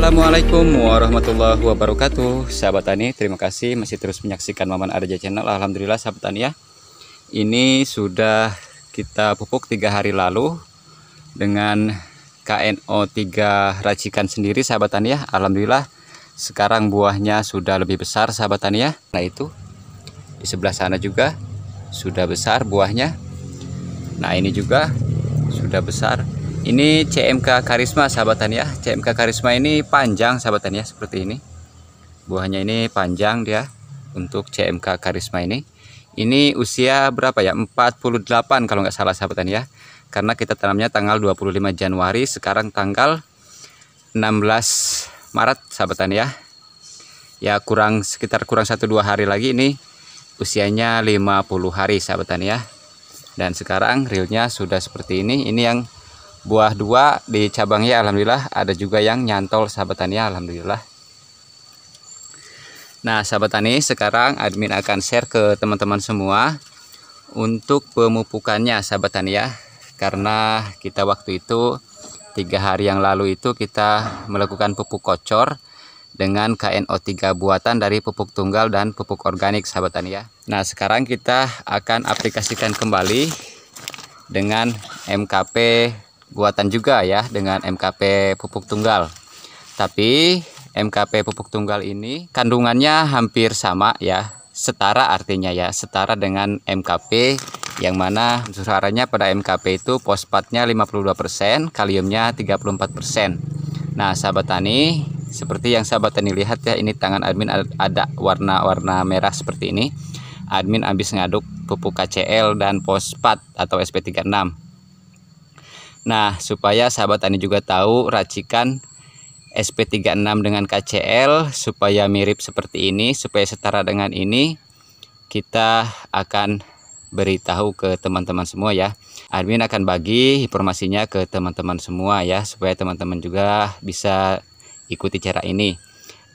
Assalamualaikum warahmatullahi wabarakatuh Sahabat Tani, terima kasih masih terus menyaksikan Maman Arja Channel Alhamdulillah sahabat Tani ya Ini sudah kita pupuk tiga hari lalu Dengan KNO3 racikan sendiri sahabat Tani ya Alhamdulillah sekarang buahnya sudah lebih besar sahabat Tani ya Nah itu di sebelah sana juga sudah besar buahnya Nah ini juga sudah besar ini CMK Karisma sahabatan ya CMK Karisma ini panjang sahabatan ya seperti ini buahnya ini panjang dia untuk CMK Karisma ini ini usia berapa ya 48 kalau nggak salah sahabatan ya karena kita tanamnya tanggal 25 Januari sekarang tanggal 16 Maret sahabatan ya ya kurang sekitar kurang 1-2 hari lagi ini usianya 50 hari sahabatan ya dan sekarang realnya sudah seperti ini ini yang buah dua di cabangnya alhamdulillah ada juga yang nyantol sahabat tani alhamdulillah nah sahabat tani sekarang admin akan share ke teman-teman semua untuk pemupukannya sahabat tani ya karena kita waktu itu tiga hari yang lalu itu kita melakukan pupuk kocor dengan KNO3 buatan dari pupuk tunggal dan pupuk organik sahabat tani ya nah sekarang kita akan aplikasikan kembali dengan MKP buatan juga ya dengan MKP pupuk tunggal. Tapi MKP pupuk tunggal ini kandungannya hampir sama ya, setara artinya ya, setara dengan MKP yang mana suaranya pada MKP itu fosfatnya 52%, kaliumnya 34%. Nah, sahabat tani, seperti yang sahabat tani lihat ya, ini tangan admin ada warna-warna merah seperti ini. Admin habis ngaduk pupuk KCL dan fosfat atau SP36. Nah, supaya sahabat Tani juga tahu racikan SP36 dengan KCL supaya mirip seperti ini, supaya setara dengan ini, kita akan beritahu ke teman-teman semua ya. Admin akan bagi informasinya ke teman-teman semua ya, supaya teman-teman juga bisa ikuti cara ini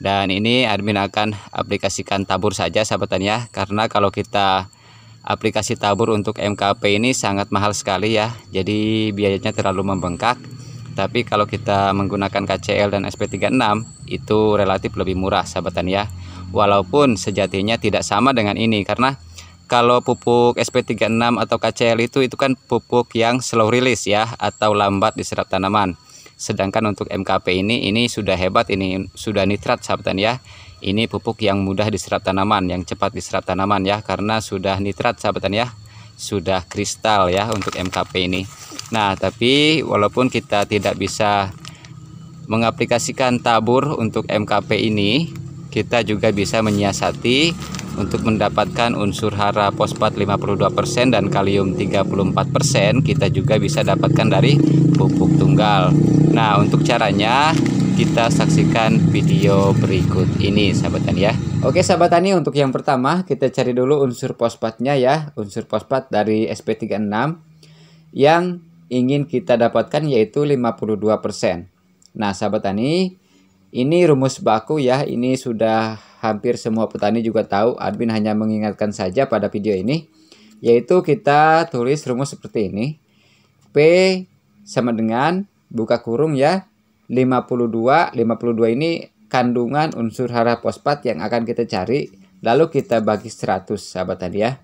dan ini admin akan aplikasikan tabur saja sahabat tani ya karena kalau kita aplikasi tabur untuk MKP ini sangat mahal sekali ya jadi biayanya terlalu membengkak tapi kalau kita menggunakan KCL dan SP36 itu relatif lebih murah sahabatan ya walaupun sejatinya tidak sama dengan ini karena kalau pupuk SP36 atau KCL itu itu kan pupuk yang slow release ya atau lambat diserap tanaman. Sedangkan untuk MKP ini ini sudah hebat ini sudah nitrat sahabatan ya ini pupuk yang mudah diserap tanaman yang cepat diserap tanaman ya karena sudah nitrat sahabatan ya sudah kristal ya untuk MKP ini nah tapi walaupun kita tidak bisa mengaplikasikan tabur untuk MKP ini kita juga bisa menyiasati untuk mendapatkan unsur hara fosfat 52% dan kalium 34% kita juga bisa dapatkan dari pupuk tunggal. Nah, untuk caranya kita saksikan video berikut ini sahabat tani ya. Oke sahabat tani untuk yang pertama kita cari dulu unsur pospatnya ya. Unsur pospat dari SP36 yang ingin kita dapatkan yaitu 52%. Nah sahabat tani ini rumus baku ya ini sudah hampir semua petani juga tahu admin hanya mengingatkan saja pada video ini yaitu kita tulis rumus seperti ini P sama dengan buka kurung ya 52. 52 ini kandungan unsur hara fosfat yang akan kita cari. Lalu kita bagi 100, sahabat tadi ya.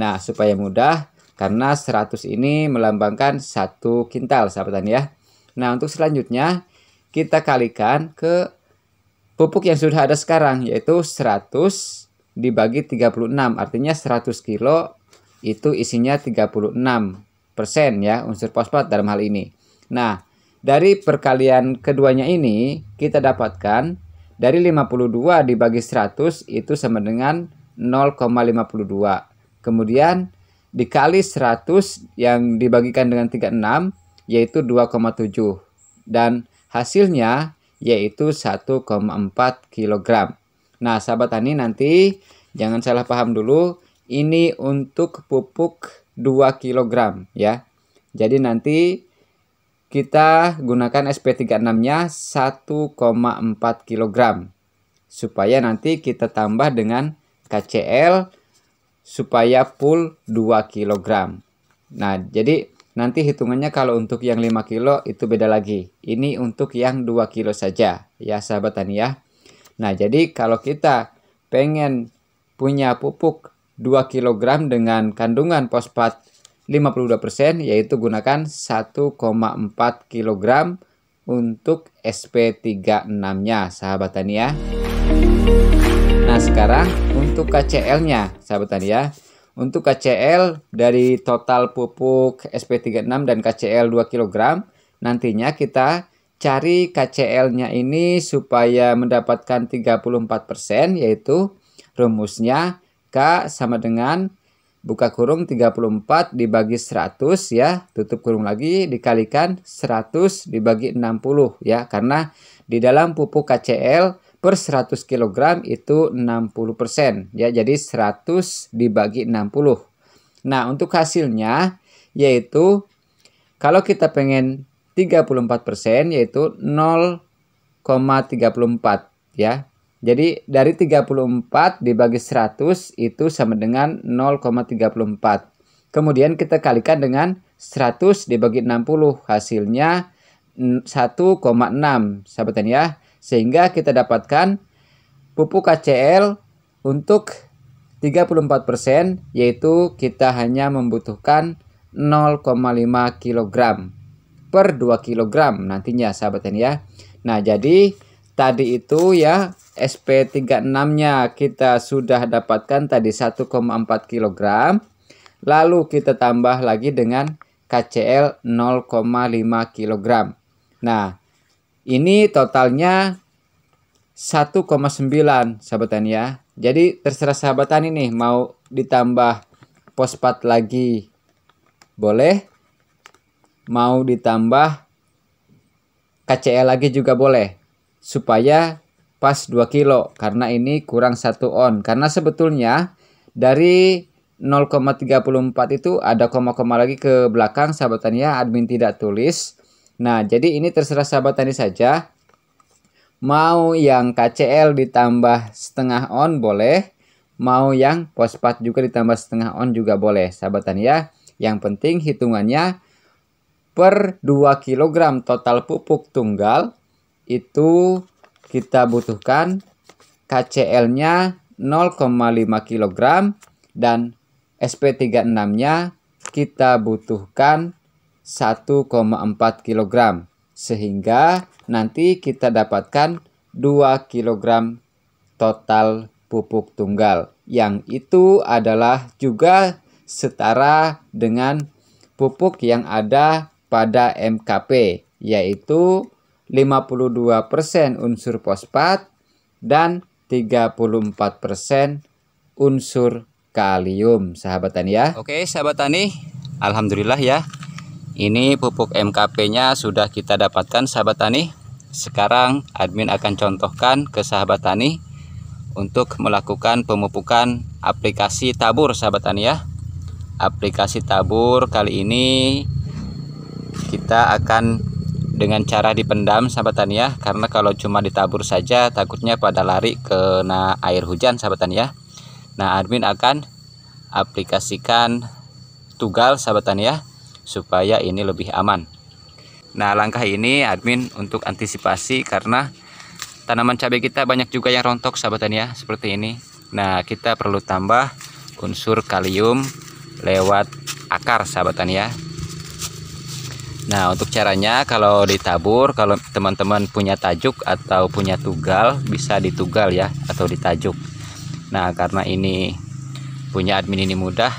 Nah, supaya mudah, karena 100 ini melambangkan satu kintal, sahabat tadi ya. Nah, untuk selanjutnya, kita kalikan ke pupuk yang sudah ada sekarang, yaitu 100 dibagi 36. Artinya 100 kilo itu isinya 36 persen ya, unsur fosfat dalam hal ini. Nah, dari perkalian keduanya ini kita dapatkan dari 52 dibagi 100 itu sama dengan 0,52. Kemudian dikali 100 yang dibagikan dengan 36 yaitu 2,7 dan hasilnya yaitu 1,4 kg. Nah, sahabat tani nanti jangan salah paham dulu, ini untuk pupuk 2 kg ya. Jadi nanti kita gunakan SP36-nya 1,4 kg supaya nanti kita tambah dengan KCL supaya full 2 kg. Nah, jadi nanti hitungannya kalau untuk yang 5 kg itu beda lagi. Ini untuk yang 2 kg saja ya sahabat tani ya. Nah, jadi kalau kita pengen punya pupuk 2 kg dengan kandungan fosfat 52% yaitu gunakan 1,4 kg untuk SP36-nya sahabat tani ya. Nah, sekarang untuk KCL-nya sahabat tani ya. Untuk KCL dari total pupuk SP36 dan KCL 2 kg, nantinya kita cari KCL-nya ini supaya mendapatkan 34% yaitu rumusnya K sama dengan buka kurung 34 dibagi 100 ya, tutup kurung lagi dikalikan 100 dibagi 60 ya, karena di dalam pupuk KCL per 100 kg itu 60% ya, jadi 100 dibagi 60. Nah, untuk hasilnya yaitu kalau kita pengen 34% yaitu 0,34 ya. Jadi dari 34 dibagi 100 itu sama dengan 0,34. Kemudian kita kalikan dengan 100 dibagi 60 hasilnya 1,6 sahabat ya. Sehingga kita dapatkan pupuk KCL untuk 34% yaitu kita hanya membutuhkan 0,5 kg per 2 kg nantinya sahabat ya. Nah, jadi tadi itu ya SP36-nya kita sudah dapatkan tadi 1,4 kg. Lalu kita tambah lagi dengan KCl 0,5 kg. Nah, ini totalnya 1,9 sahabatan ya. Jadi terserah sahabatan ini mau ditambah pospat lagi boleh. Mau ditambah KCl lagi juga boleh supaya pas 2 kilo karena ini kurang 1 on karena sebetulnya dari 0,34 itu ada koma-koma lagi ke belakang sahabat tani ya admin tidak tulis nah jadi ini terserah sahabat tani saja mau yang KCL ditambah setengah on boleh mau yang pospat juga ditambah setengah on juga boleh sahabat tani ya yang penting hitungannya per 2 kg total pupuk tunggal itu kita butuhkan KCl-nya 0,5 kg dan SP36-nya kita butuhkan 1,4 kg sehingga nanti kita dapatkan 2 kg total pupuk tunggal yang itu adalah juga setara dengan pupuk yang ada pada MKP yaitu 52% unsur fosfat dan 34% unsur kalium, sahabat tani ya. Oke, sahabat tani, alhamdulillah ya. Ini pupuk MKP-nya sudah kita dapatkan sahabat tani. Sekarang admin akan contohkan ke sahabat tani untuk melakukan pemupukan aplikasi tabur sahabat tani ya. Aplikasi tabur kali ini kita akan dengan cara dipendam sahabat tani ya karena kalau cuma ditabur saja takutnya pada lari kena air hujan sahabat tani ya nah admin akan aplikasikan tugal sahabat tani ya supaya ini lebih aman nah langkah ini admin untuk antisipasi karena tanaman cabai kita banyak juga yang rontok sahabat tani ya seperti ini nah kita perlu tambah unsur kalium lewat akar sahabat tani ya Nah untuk caranya kalau ditabur kalau teman-teman punya tajuk atau punya tugal bisa ditugal ya atau ditajuk. Nah karena ini punya admin ini mudah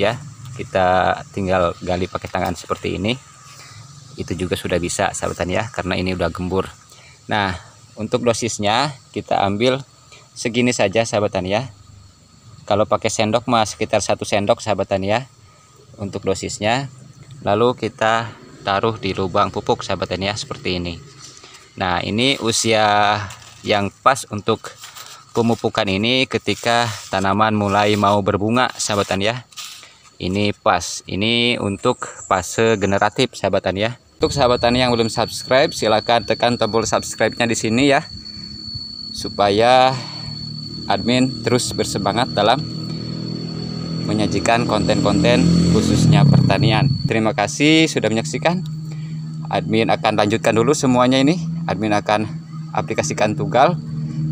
ya kita tinggal gali pakai tangan seperti ini. Itu juga sudah bisa sahabat ya karena ini udah gembur. Nah untuk dosisnya kita ambil segini saja sahabat ya. Kalau pakai sendok mas sekitar satu sendok sahabat ya untuk dosisnya. Lalu kita taruh di lubang pupuk sahabat tani ya seperti ini nah ini usia yang pas untuk pemupukan ini ketika tanaman mulai mau berbunga sahabat tani ya ini pas ini untuk fase generatif sahabat tani ya untuk sahabat tani yang belum subscribe silahkan tekan tombol subscribe nya di sini ya supaya admin terus bersemangat dalam menyajikan konten-konten khususnya pertanian. Terima kasih sudah menyaksikan. Admin akan lanjutkan dulu semuanya ini. Admin akan aplikasikan tunggal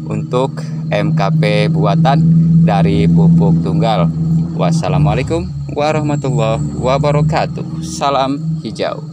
untuk MKP buatan dari pupuk tunggal. Wassalamualaikum warahmatullahi wabarakatuh. Salam hijau.